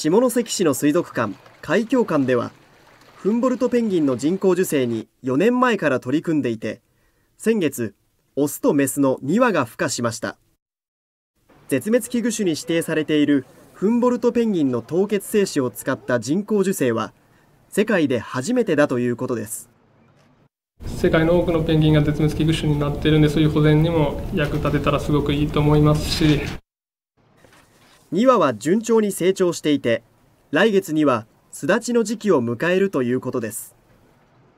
下関市の水族館海峡館ではフンボルトペンギンの人工授精に4年前から取り組んでいて先月オスとメスの2羽が孵化しました絶滅危惧種に指定されているフンボルトペンギンの凍結精子を使った人工授精は世界で初めてだということです世界の多くのペンギンが絶滅危惧種になっているんでそういう保全にも役立てたらすごくいいと思いますし2羽は順調に成長していて来月には巣立ちの時期を迎えるということです